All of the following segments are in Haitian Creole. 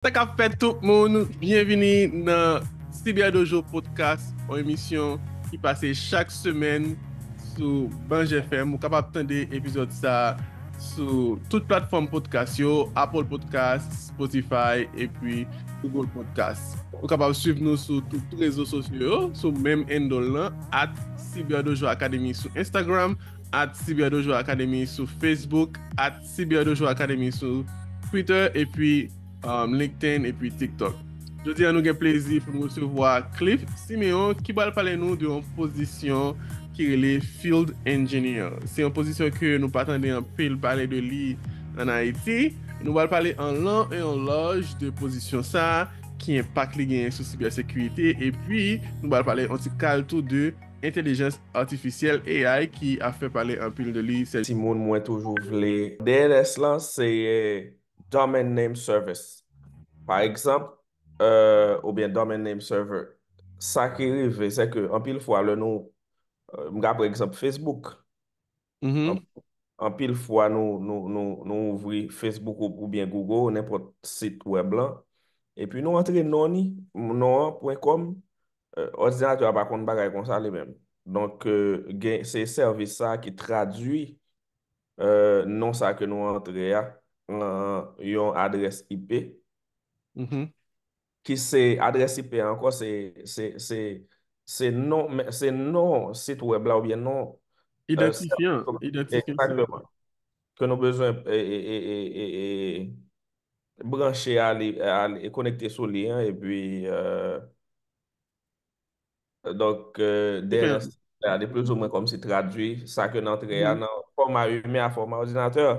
Taka fè touk moun, bienvini nan Sibir Dojo Podcast ou emisyon ki pase chak semen sou Banj FM. Ou kapap tende epizod sa sou tout platform podcast yo, Apple Podcast, Spotify, e pi Google Podcast. Ou kapap suiv nou sou tout rezo sosyo, sou mem endol la, at Sibir Dojo Academy sou Instagram, at Sibir Dojo Academy sou Facebook, at Sibir Dojo Academy sou Twitter, e pi... Um, LinkedIn et puis TikTok. Jodi an nou gen plezif moun se vwa Cliff Simeon ki bal pale nou de yon pozisyon ki rele Field Engineer. Se yon pozisyon ke nou patande yon pil pale de li an Haiti, nou bal pale an lan e yon loj de pozisyon sa ki empak li gen sou cybersekwite et puis nou bal pale anti-kaltou de intelligence artificiel AI ki a fe pale yon pil de li. Simeon mwen toujou vle. Dè res lan seye... Eh, domain name service. Par exemple, euh, ou bien domain name server, sa ki rive, se ke, an pil fwa le nou, euh, mga, per exemple, Facebook, mm-hmm. an pil fwa nou ouvri Facebook ou bien Google, nepot sit web la, e pi nou antre noni, mnouan.com, euh, odzina, tu a bakon bagay kon sa li men. Donk, gen, se service sa ki tradwi, non sa ke nou antre ya, yon adres IP mm-hmm. ki se adres IP ankon se se non, non sit web la ou bien non identifien ke nou bezon e branche a li e konekte sou li an e pi donk de plus ou men kom se tradwi sa ke nan tre an nan forma hume a forma ordinateur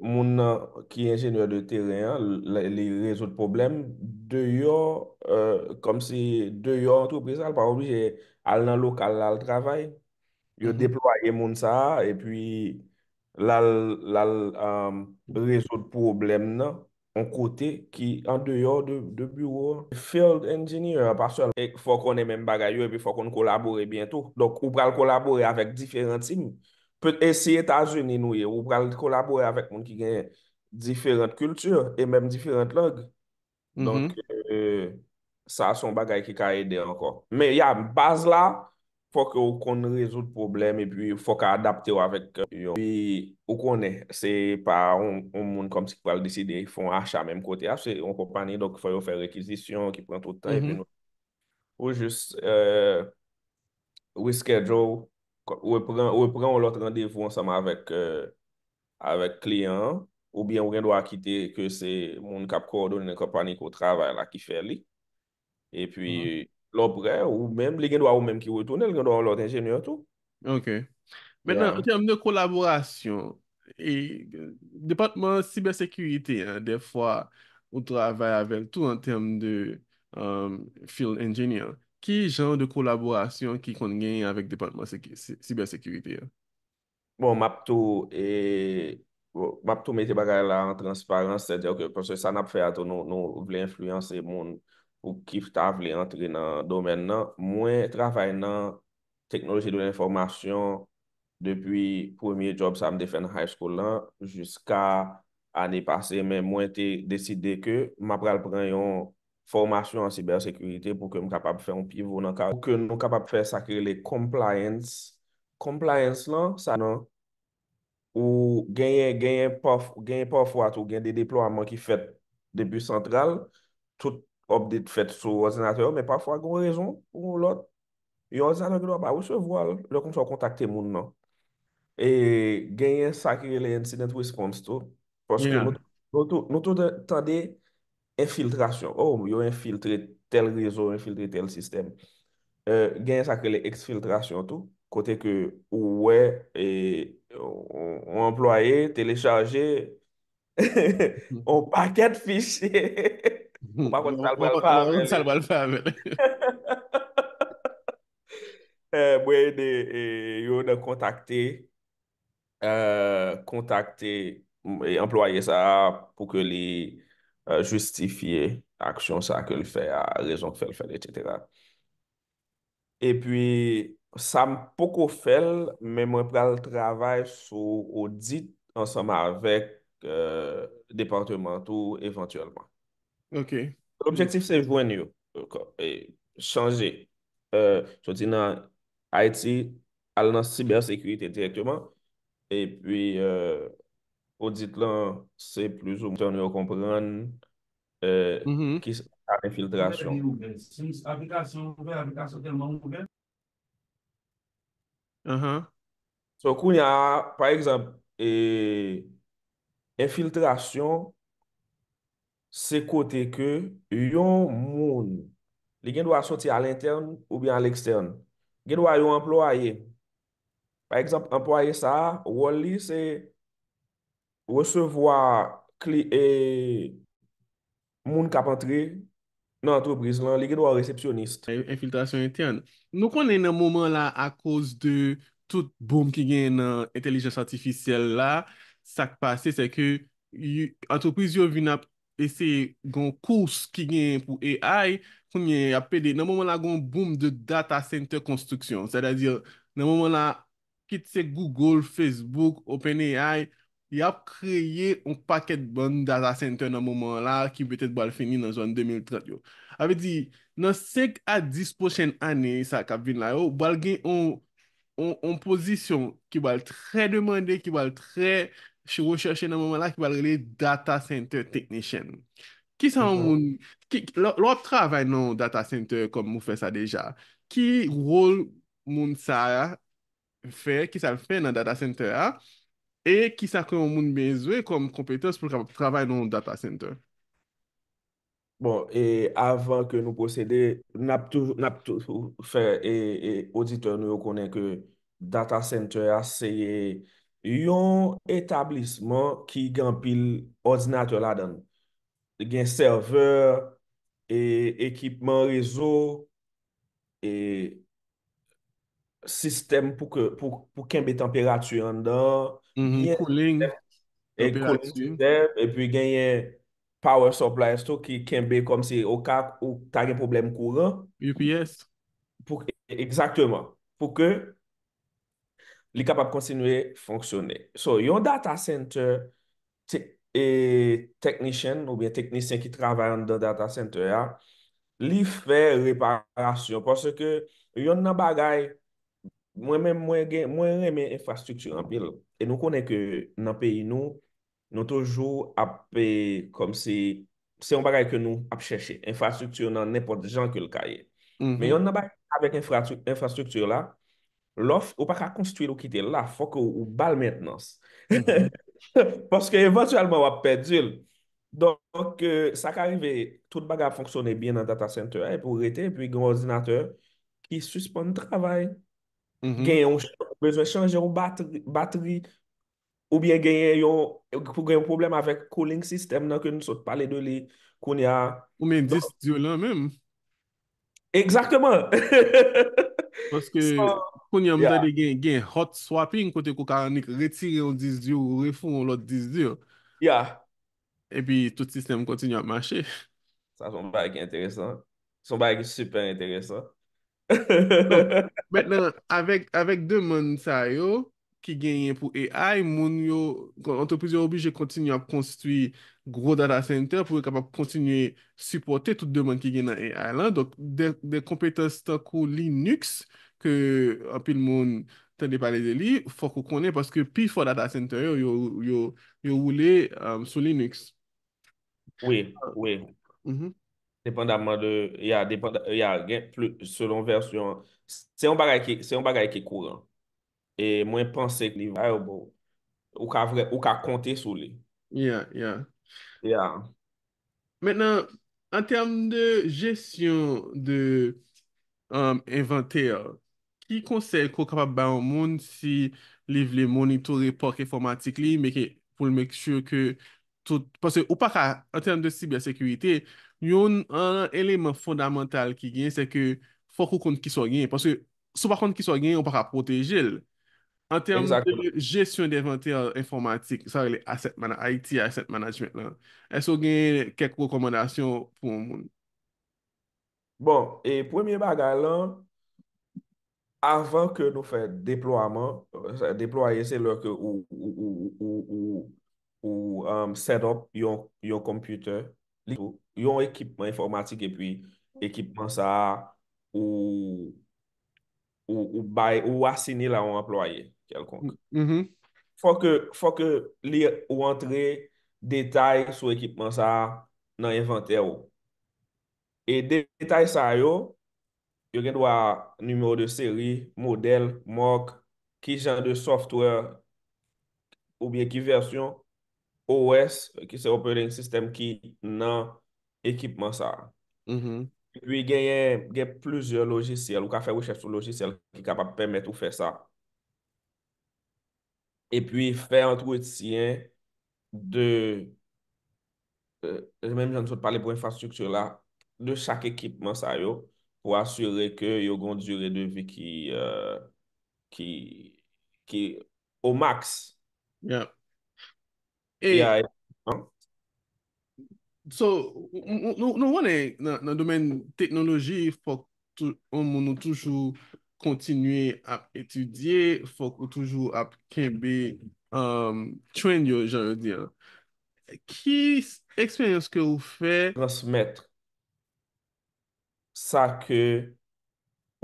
Moun nan ki enjeneur de teren, li rezo de problem, deyo, euh, kom si deyo antropresal, par obje, al nan lokal la l travay, yo mhm. deploye moun sa, e pi la l euh, rezo de problem nan, an kote ki an deyo de bureau, field engineer, pa sol, fò konen men bagay yo, fò konen kolabore bientou. Donk ou pral kolabore avèk diferent simp, Pe etsi Etats-Unis nou ye, ou pral kolaborè avèk moun ki genye diferent kultur, e mèm diferent log. Donk, sa son bagay ki ka ede anko. Me yam, baz la, fòk ou kon rezout probleme, e pwi fòk a adapte ou avèk euh, yon. Pwi, ou konè, se pa ou moun kom si pral deside, yon fòm ach a mèm kote, a fòm kompani, donk fòy ou fè rekizisyon, ki pran tout tay, ou jist, ou skedjou, Ou e pren euh, ou lot randevou ansama avèk klien, ou byen ou gen do akite ke se moun kap kordo nen kompani ko travè la ki fè li. E pwi, lò bre, ou men, li gen do avou men ki wè tonel, gen do avou lot enjènyan tou. Ok. Mènen, an term de kolaborasyon, depatman sibersekurite, defwa ou travè avè tout an term de euh, field enjènyan, Ki jan de kolaborasyon ki kon genye avèk departement cybersekurite ya? Bon, map tou, e, map tou mè te bagay la an transparans, sè diyo, pou se san ap fè ato nou vle influyans se moun pou kif ta vle antre nan domen nan, mwen travay nan teknoloji de l'informasyon depwi pwemye job sa mde fè nan high school lan, jiska anè pase, mwen te deside ke map kal pran yon Formasyon an siber sekurite pou ke m kapap fè an pivou nan ka. Pou ke m kapap fè sakri le compliance. Compliance lan, sa nan. Ou genyen pof ou atou genyen de deployman ki fèt debi sentral. Tout obdit fèt sou ozynator. Men pa fwa gwo rezon pou lot. Yon ozynator ki do ap avou se vo al. Le konso kontakte moun nan. E genyen sakri le incident response tou. Moun tou tade... infiltrasyon. Oh, yo infiltre tel rezo, infiltre tel sistem. Euh, gen sakre le exfiltrasyon tou, kote ke ou we, e, ou employe, telechaje, ou paket fiche. Mwa kon salbal pa. Mwa kon salbal pa. Mwen yo de kontakte, kontakte, employe sa, pou ke li... Euh, justifiye aksyon sa ke l fè, a rezon k fè l fè, etc. E pwi, sa m poko fèl, men mwen pral travay sou audit ansanm avèk euh, departementou evantyolman. Ok. Objektif se vwen yo, e chanje. Euh, e, chanje nan IT, al nan sibersekwite direktman, e pwi... O dit lan, se plus ou moun. Se moun yon kompran ki sa infiltrasyon. Se moun yon moun. Se moun yon moun. So, koun ya, pa ekzamp, infiltrasyon se kote ke yon moun. Li gen dwa soti al intern ou bi an l'ekstern. Gen dwa yon emploaye. Pa ekzamp, emploaye sa, wali se... resevwa kli e eh, moun kapantre nan antroprize lan, li gen waw resepsyonist. Enfiltrasyon eh, intern. Nou konen nan mouman la a kouz de tout boum ki gen nan entelijans artificel la, sak pase se ke antroprize yo vin ap ese gon kous ki gen pou AI konye apede nan mouman la gon boum de data center konstruksyon. Sa da dir nan mouman la kit se Google, Facebook, OpenAI... y ap kreye yon paket bon data center nan mouman la ki betet bal fini nan zon 2030 yo. Ave di, nan 5 a 10 posen ane sa kap vin la yo, bal gen yon posisyon ki bal tre demande, ki bal tre shirochershe nan mouman la, ki bal rele data center technician. Ki san mhm. moun, lop tra vay nan data center kom mou fe sa deja. Ki rol moun sa ya fe, ki sa l fe nan data center ya, e ki sa kon moun bezwe kom kompetans pou travay non datacenter. Bon, e avan ke nou posede, nap tou fè e, e auditor nou yo konen ke datacenter a seye yon etablisman ki gen pil ordinat yo la dan. Gen server, e, ekipman rezo, e sistem pou kenbe temperatuyon dan, et pou genyen power supplies tou ki kembe kom se okap ou ta gen problem kouro. UPS. Eksaktouman, pou ke li kapap konsinwe fonksyonne. So, yon data center teknisyen e ou biye teknisyen ki travay an do data center ya, li fwe reparasyon, pou se ke yon nan bagay... mwen reme infrastrukture anpil, e nou konen ke nan peyi nou, nou toujou ap pey kom si, se yon bagay ke nou ap cheshe, infrastrukture nan nepot jan ke l kaye. Mm-hmm. Me yon nan bak, avek infrastrukture la, lof, ou pa ka konstuit lou ki te la, fok ou bal mentnans. Mm-hmm. Poske evantualman wap pe djil. Donk, e, sa ka rive, tout bagay fonksyonne bien nan datacenter, e, pou rete, e, pou yon ordinateur ki suspon travay. Mhm. genye yon bezwen chanje yon batri ou bien genye yon pou genye yon problem avek cooling sistem nan ke nou sot pale do li koun ya ou men 10 diyo lan men egzakman koun ya mwen gen hot swapping kote kou karanik retire yon 10 diyo ou refou yon lot 10 diyo e pi tout sistem kontinye ap mache sa son bag yon interesan son bag yon super interesan Mètnen, avèk dèman sa yo, ki genyen pou AI, moun yo, kon antoprize yo bi, jè kontinye a konstitwi gro data center, pou yon kapap kontinye supporte tout dèman ki genyen AI la, dok dè kompetens ta kou Linux, ke apil moun tènde pale de li, fò kou konen, paske pi fò data center yo, yo woule euh, sou Linux. Oui, oui. Mwen. Mm-hmm. Y a gen plou, selon versyon, se yon bagay ke kouran. E mwen pansek li vayobou, ou ka konte sou li. Ya, ya. Ya. Mènen, an term de jesyon de inventer, ki konsey kou kapap bayan moun si li vle monitore pak informatik li, mèke pou l'meksyur ke... Pase ou pa ka, an term de sibersekwite, yon an elemen fondamental ki gen, se ke fok ou kont ki so gen, parce sou pa kont ki so gen, ou pa ka protejil. An term de jesyon de inventer informatik, sa yon IT asset management lan, e so gen kek rekomendasyon pou moun. Bon, e pwemye bagay lan, avan ke nou fè deployment, sa euh, deploye se lòk ou ou um, set-up yon kompüter, yon ekipman informatik, epi ekipman sa, ou assini la ou employe, kelkonk. Fwa ke li ou antre detay sou ekipman sa nan inventer ou. E detay sa yo, yon gen dwa numero de seri, model, mok, ki jan de software, ou biye ki versyon, O.S. ki se operen sistem ki nan ekipman sa. Pwi mm-hmm. genye, genye pluzur logisyel, ou ka fe wèchef sou logisyel ki kapap pèmèt ou fe sa. E pwi fe an troutsyen de euh, jen mèm jan sou te pale pou infrastruktur la de chak ekipman sa yo pou asyre ke yo gon djure devy ki ki euh, ki o max ya E, e, e so, nou wane nan domen teknoloji fok ou moun nou toujou kontinye ap etudye, fok ou toujou ap kembe, um, train yo, jan wè di ya. Ki eksperyans ke ou fè? Transmet sa ke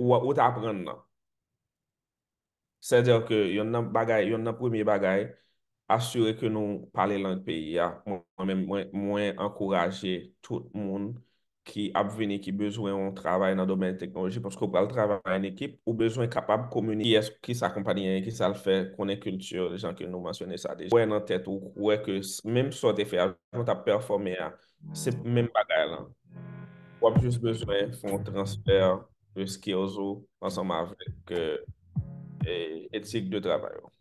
ou a ou ta apren nan. Se diyo ke yon nan bagay, yon nan premi bagay. asure ke nou pale lan peyi ya, mwen ankoraje tout moun ki ap veni ki bezwe yon travay nan domen teknoloji pesko pa l travay nan ekip ou bezwe kapab komuni ki sa kompani ki sa l fe, kone kulture, jan ki nou mansyone sa dejan, mwen nan tet ou wè ke mwen sote fe aman a performe ya, se mwen bagay lan. Ou ap jous bezwe fons transfer yo ski yo zo ansam avèk etik de travay yo.